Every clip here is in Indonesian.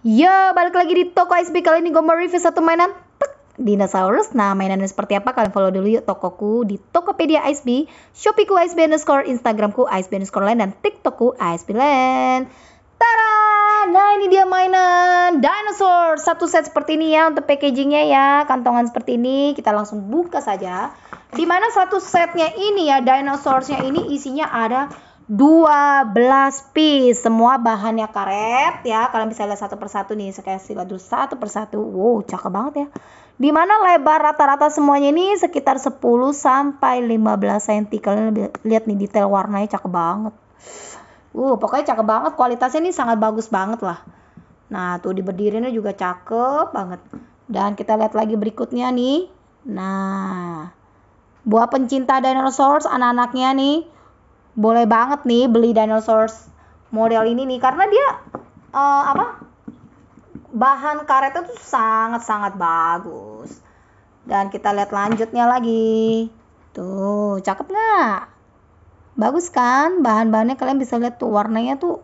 Ya, balik lagi di toko SP kali ini gue mau review satu mainan tek, dinosaurus. Nah, mainannya seperti apa? Kalian follow dulu yuk tokoku di Tokopedia ISP, Shopeeku ISP underscore, Instagramku ISP underscore land, dan TikTokku ISP land. Tada! Nah, ini dia mainan dinosaur. Satu set seperti ini ya untuk packagingnya ya. Kantongan seperti ini. Kita langsung buka saja. Dimana satu setnya ini ya, dinosaurusnya ini isinya ada 12 piece semua bahannya karet ya kalian bisa lihat satu persatu nih saya kasih dulu satu persatu wow cakep banget ya dimana lebar rata-rata semuanya ini sekitar 10 sampai 15 cm kalian lihat nih detail warnanya cakep banget uh pokoknya cakep banget kualitasnya ini sangat bagus banget lah nah tuh di berdirinya juga cakep banget dan kita lihat lagi berikutnya nih nah buat pencinta dinosaurus anak-anaknya nih boleh banget nih beli dinosaurs model ini nih karena dia uh, apa bahan karetnya tuh sangat-sangat bagus dan kita lihat lanjutnya lagi tuh cakep nggak bagus kan bahan-bahannya kalian bisa lihat tuh warnanya tuh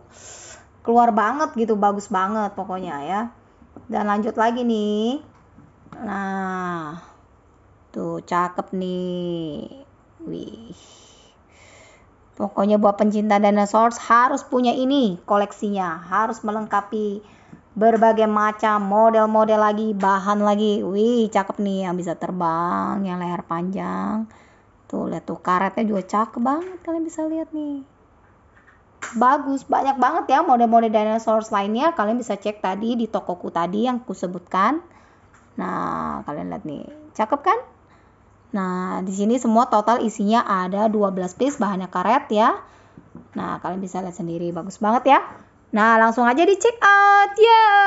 keluar banget gitu bagus banget pokoknya ya dan lanjut lagi nih nah tuh cakep nih wih Pokoknya buat pencinta dinosaurus harus punya ini koleksinya, harus melengkapi berbagai macam model-model lagi, bahan lagi. Wih, cakep nih yang bisa terbang, yang leher panjang. Tuh, lihat tuh karetnya juga cakep banget. Kalian bisa lihat nih. Bagus, banyak banget ya model-model dinosaurus lainnya. Kalian bisa cek tadi di tokoku tadi yang kusebutkan. Nah, kalian lihat nih. Cakep kan? Nah, di sini semua total isinya ada 12 piece bahannya karet ya. Nah, kalian bisa lihat sendiri bagus banget ya. Nah, langsung aja di check out. Yeah!